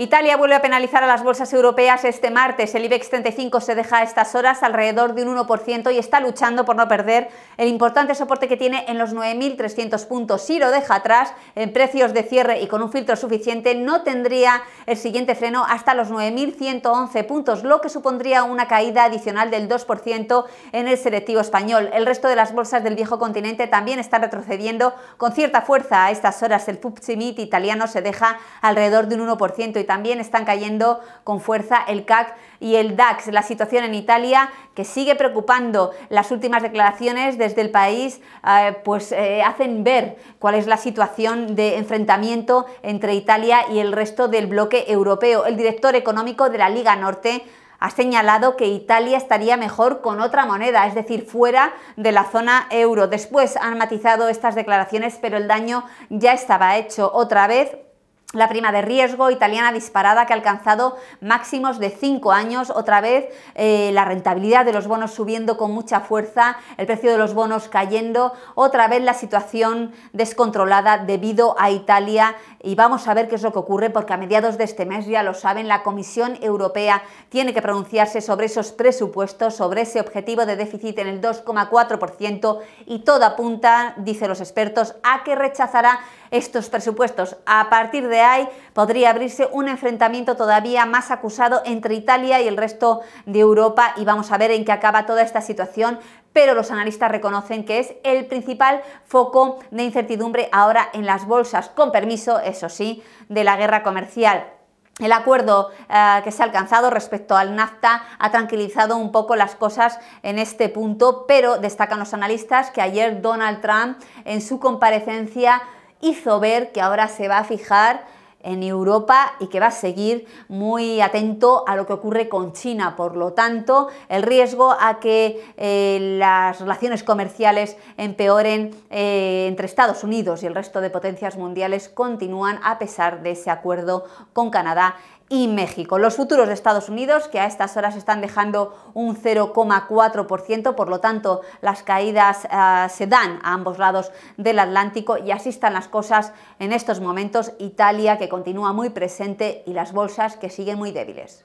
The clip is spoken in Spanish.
Italia vuelve a penalizar a las bolsas europeas este martes. El IBEX 35 se deja a estas horas alrededor de un 1% y está luchando por no perder el importante soporte que tiene en los 9.300 puntos. Si lo deja atrás, en precios de cierre y con un filtro suficiente, no tendría el siguiente freno hasta los 9.111 puntos, lo que supondría una caída adicional del 2% en el selectivo español. El resto de las bolsas del viejo continente también está retrocediendo con cierta fuerza. A estas horas el FTSE italiano se deja alrededor de un 1% y también están cayendo con fuerza el CAC y el DAX. La situación en Italia que sigue preocupando. Las últimas declaraciones desde el país eh, pues eh, hacen ver cuál es la situación de enfrentamiento entre Italia y el resto del bloque europeo. El director económico de la Liga Norte ha señalado que Italia estaría mejor con otra moneda, es decir, fuera de la zona euro. Después han matizado estas declaraciones, pero el daño ya estaba hecho. Otra vez, la prima de riesgo italiana disparada que ha alcanzado máximos de cinco años, otra vez eh, la rentabilidad de los bonos subiendo con mucha fuerza, el precio de los bonos cayendo, otra vez la situación descontrolada debido a Italia y vamos a ver qué es lo que ocurre porque a mediados de este mes, ya lo saben, la Comisión Europea tiene que pronunciarse sobre esos presupuestos, sobre ese objetivo de déficit en el 2,4% y todo apunta, dicen los expertos, a que rechazará estos presupuestos. A partir de hay podría abrirse un enfrentamiento todavía más acusado entre Italia y el resto de Europa y vamos a ver en qué acaba toda esta situación, pero los analistas reconocen que es el principal foco de incertidumbre ahora en las bolsas, con permiso, eso sí, de la guerra comercial. El acuerdo eh, que se ha alcanzado respecto al NAFTA ha tranquilizado un poco las cosas en este punto, pero destacan los analistas que ayer Donald Trump en su comparecencia hizo ver que ahora se va a fijar en Europa y que va a seguir muy atento a lo que ocurre con China. Por lo tanto, el riesgo a que eh, las relaciones comerciales empeoren eh, entre Estados Unidos y el resto de potencias mundiales continúan a pesar de ese acuerdo con Canadá y México. Los futuros de Estados Unidos, que a estas horas están dejando un 0,4%, por lo tanto las caídas ah, se dan a ambos lados del Atlántico y así están las cosas en estos momentos. Italia, que continúa muy presente, y las bolsas, que siguen muy débiles.